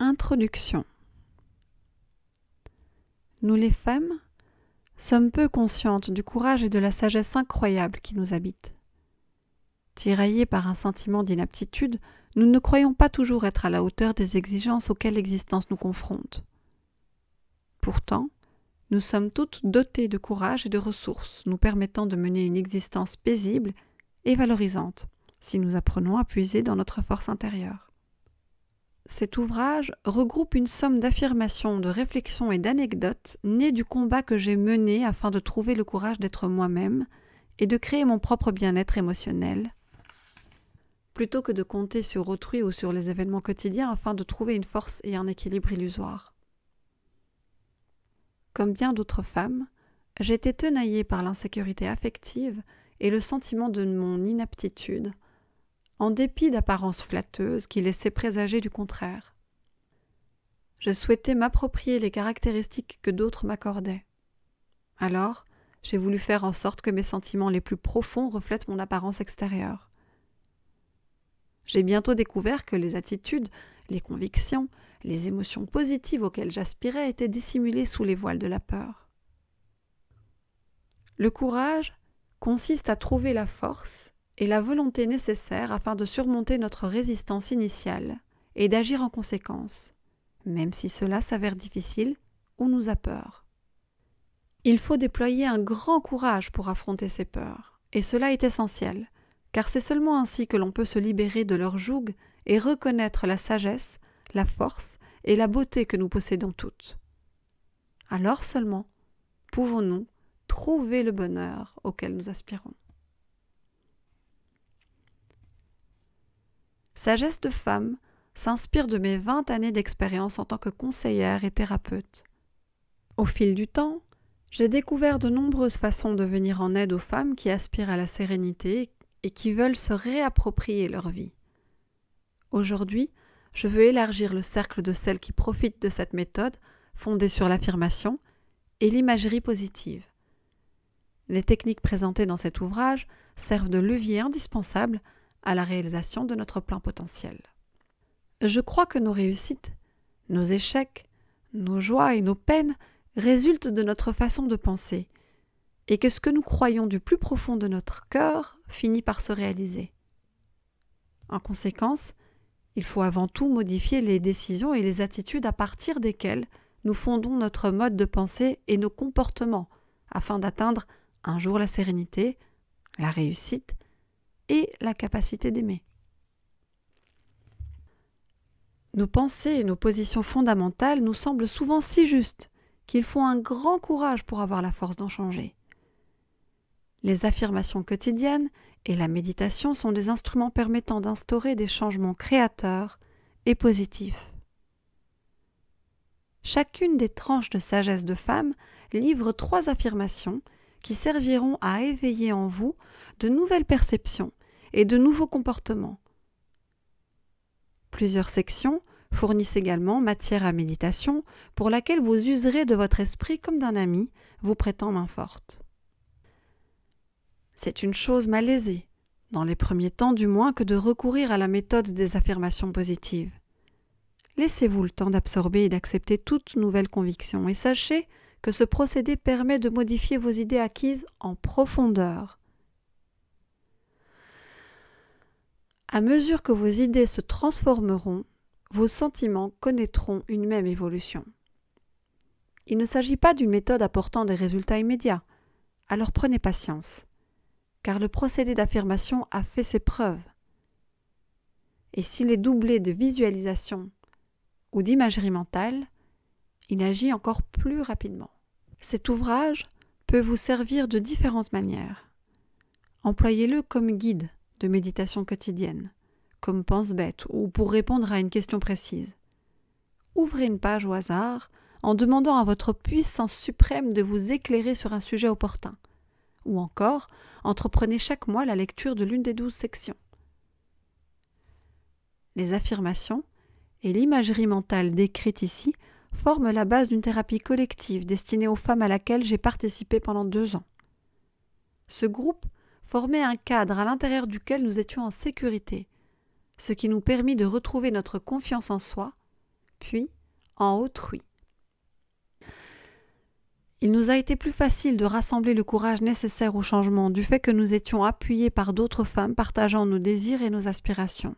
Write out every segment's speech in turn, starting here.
Introduction Nous les femmes sommes peu conscientes du courage et de la sagesse incroyable qui nous habitent. Tiraillées par un sentiment d'inaptitude, nous ne croyons pas toujours être à la hauteur des exigences auxquelles l'existence nous confronte. Pourtant, nous sommes toutes dotées de courage et de ressources nous permettant de mener une existence paisible et valorisante si nous apprenons à puiser dans notre force intérieure cet ouvrage regroupe une somme d'affirmations, de réflexions et d'anecdotes nées du combat que j'ai mené afin de trouver le courage d'être moi-même et de créer mon propre bien-être émotionnel, plutôt que de compter sur autrui ou sur les événements quotidiens afin de trouver une force et un équilibre illusoire. Comme bien d'autres femmes, j'étais tenaillée par l'insécurité affective et le sentiment de mon inaptitude en dépit d'apparences flatteuses qui laissaient présager du contraire. Je souhaitais m'approprier les caractéristiques que d'autres m'accordaient. Alors, j'ai voulu faire en sorte que mes sentiments les plus profonds reflètent mon apparence extérieure. J'ai bientôt découvert que les attitudes, les convictions, les émotions positives auxquelles j'aspirais étaient dissimulées sous les voiles de la peur. Le courage consiste à trouver la force et la volonté nécessaire afin de surmonter notre résistance initiale et d'agir en conséquence, même si cela s'avère difficile ou nous a peur. Il faut déployer un grand courage pour affronter ces peurs, et cela est essentiel, car c'est seulement ainsi que l'on peut se libérer de leur joug et reconnaître la sagesse, la force et la beauté que nous possédons toutes. Alors seulement pouvons-nous trouver le bonheur auquel nous aspirons. Sagesse de femme s'inspire de mes 20 années d'expérience en tant que conseillère et thérapeute. Au fil du temps, j'ai découvert de nombreuses façons de venir en aide aux femmes qui aspirent à la sérénité et qui veulent se réapproprier leur vie. Aujourd'hui, je veux élargir le cercle de celles qui profitent de cette méthode fondée sur l'affirmation et l'imagerie positive. Les techniques présentées dans cet ouvrage servent de levier indispensable à la réalisation de notre plein potentiel. Je crois que nos réussites, nos échecs, nos joies et nos peines résultent de notre façon de penser, et que ce que nous croyons du plus profond de notre cœur finit par se réaliser. En conséquence, il faut avant tout modifier les décisions et les attitudes à partir desquelles nous fondons notre mode de pensée et nos comportements afin d'atteindre un jour la sérénité, la réussite et la capacité d'aimer. Nos pensées et nos positions fondamentales nous semblent souvent si justes qu'il faut un grand courage pour avoir la force d'en changer. Les affirmations quotidiennes et la méditation sont des instruments permettant d'instaurer des changements créateurs et positifs. Chacune des tranches de sagesse de femme livre trois affirmations qui serviront à éveiller en vous de nouvelles perceptions et de nouveaux comportements. Plusieurs sections fournissent également matière à méditation pour laquelle vous userez de votre esprit comme d'un ami vous prêtant main forte. C'est une chose malaisée, dans les premiers temps du moins, que de recourir à la méthode des affirmations positives. Laissez-vous le temps d'absorber et d'accepter toute nouvelle conviction et sachez que ce procédé permet de modifier vos idées acquises en profondeur À mesure que vos idées se transformeront, vos sentiments connaîtront une même évolution. Il ne s'agit pas d'une méthode apportant des résultats immédiats, alors prenez patience, car le procédé d'affirmation a fait ses preuves. Et s'il est doublé de visualisation ou d'imagerie mentale, il agit encore plus rapidement. Cet ouvrage peut vous servir de différentes manières. Employez-le comme guide de méditation quotidienne, comme pense-bête ou pour répondre à une question précise. Ouvrez une page au hasard en demandant à votre puissance suprême de vous éclairer sur un sujet opportun. Ou encore, entreprenez chaque mois la lecture de l'une des douze sections. Les affirmations et l'imagerie mentale décrite ici forment la base d'une thérapie collective destinée aux femmes à laquelle j'ai participé pendant deux ans. Ce groupe formait un cadre à l'intérieur duquel nous étions en sécurité, ce qui nous permit de retrouver notre confiance en soi, puis en autrui. Il nous a été plus facile de rassembler le courage nécessaire au changement du fait que nous étions appuyés par d'autres femmes partageant nos désirs et nos aspirations.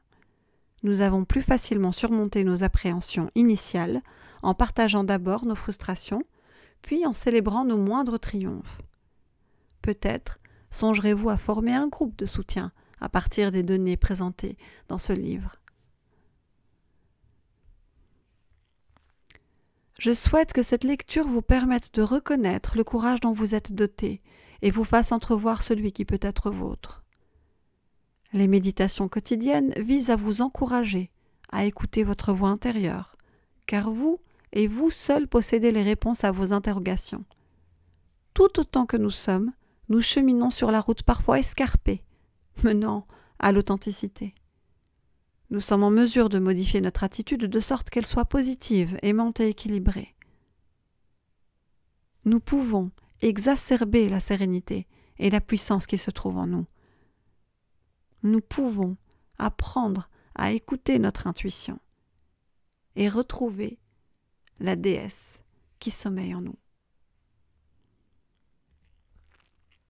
Nous avons plus facilement surmonté nos appréhensions initiales en partageant d'abord nos frustrations, puis en célébrant nos moindres triomphes. Peut-être songerez-vous à former un groupe de soutien à partir des données présentées dans ce livre Je souhaite que cette lecture vous permette de reconnaître le courage dont vous êtes doté et vous fasse entrevoir celui qui peut être vôtre. Les méditations quotidiennes visent à vous encourager à écouter votre voix intérieure, car vous et vous seul possédez les réponses à vos interrogations. Tout autant que nous sommes, nous cheminons sur la route parfois escarpée, menant à l'authenticité. Nous sommes en mesure de modifier notre attitude de sorte qu'elle soit positive, aimante et équilibrée. Nous pouvons exacerber la sérénité et la puissance qui se trouve en nous. Nous pouvons apprendre à écouter notre intuition et retrouver la déesse qui sommeille en nous.